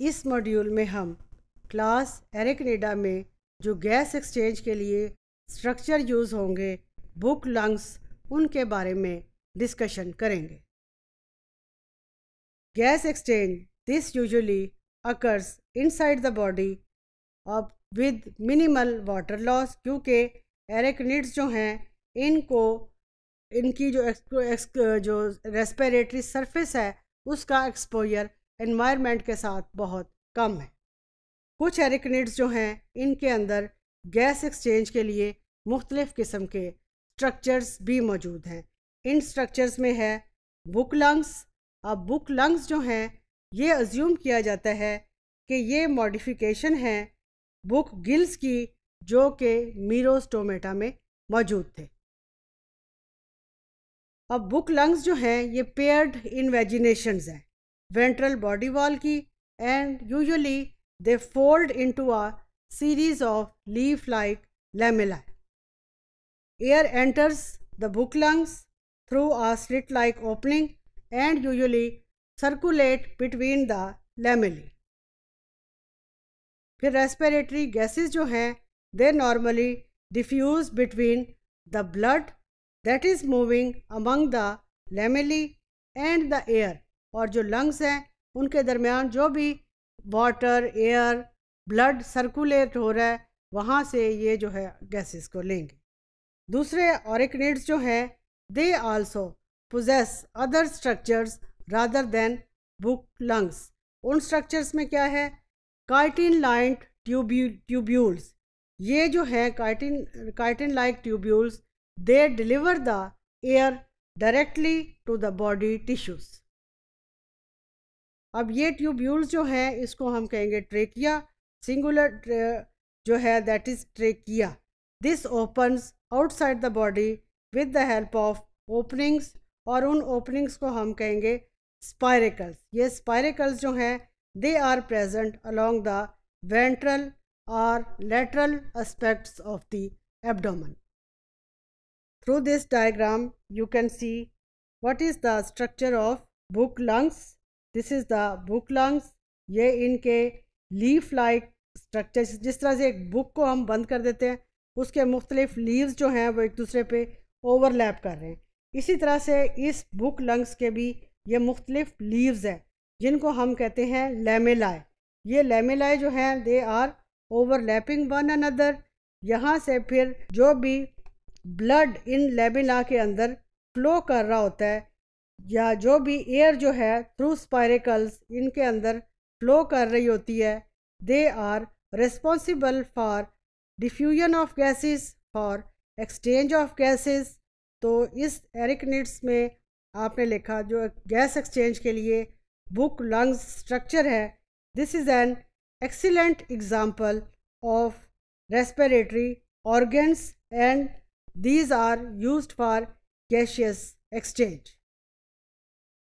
इस मॉड्यूल में हम क्लास एरेकनेडा में जो गैस एक्सचेंज के लिए स्ट्रक्चर यूज़ होंगे बुक लंग्स उनके बारे में डिस्कशन करेंगे gas exchange this usually occurs inside the body अब विद मिनिमल वाटर लॉस क्योंकि एरेकनिड्स जो हैं इनको इनकी जो एक्स, एक्स, जो रेस्पिरेटरी सरफेस है उसका एक्सपोजर इन्वायरमेंट के साथ बहुत कम है कुछ एरिकनेट्स जो हैं इनके अंदर गैस एक्सचेंज के लिए मुख्तलिफ़ किस्म के स्ट्रक्चर्स भी मौजूद हैं इन स्ट्रक्चर्स में है बुक लंग्स अब बुक लंग्स जो हैं ये अज्यूम किया जाता है कि ये मॉडिफिकेशन है बुक गिल्स की जो कि मीरोस्टोमेटा में मौजूद थे अब बुक लंग्स जो हैं ये पेयर्ड इन्वेजिनेशनज़ हैं ventral body wall and usually they fold into a series of leaf-like lamellae. Air enters the book lungs through a slit-like opening and usually circulate between the lamellae. फिर respiratory gases जो हैं they normally diffuse between the blood that is moving among the lamellae and the air और जो lungs हैं उनके दरमियान जो भी वाटर एयर ब्लड सर्कुलेट हो रहा है वहाँ से ये जो है गैसेस को लेंगे दूसरे ऑरिकनेट्स जो हैं they also possess other structures rather than book lungs उन स्ट्रक्चर्स में क्या है काइटिन लाइन ट्यूब्यू ट्यूब्यूल्स ये जो है chitin chitin like tubules they deliver the air directly to the body tissues अब ये ट्यूब्यूल्स जो हैं इसको हम कहेंगे ट्रेकिया सिंगुलर जो है that is trachea this opens outside the body with the help of openings और उन ओपनिंग्स को हम कहेंगे स्पायरिकल्स ये स्पायरिकल्स जो हैं they are present along the ventral और lateral aspects of the abdomen through this diagram you can see what is the structure of book lungs this is the book lungs ये इनके leaf like structure जिस तरह से एक book को हम बंद कर देते हैं उसके मुख्तलिफ लीव्स जो हैं वो एक दूसरे पे ओवरलैप कर रहे हैं इसी तरह से इस बुक लंग्स के भी ये मुख्तलिफ लीव्स हैं जिनको हम कहते हैं लेमेलाए ये लेमेलाए जो हैं they are overlapping one another यहाँ से फिर जो भी ब्लड इन लेमेला के अंदर फ्लो कर रहा होता है या जो भी एयर जो है थ्रू स्पायरिकल्स इनके अंदर फ्लो कर रही होती है they are responsible for diffusion of gases for exchange of gases तो इस एरिकनिट्स में आपने लिखा जो गैस एक्सचेंज के लिए बुक लंग्स स्ट्रक्चर है this is an excellent example of respiratory organs and these are use for gaseous exchange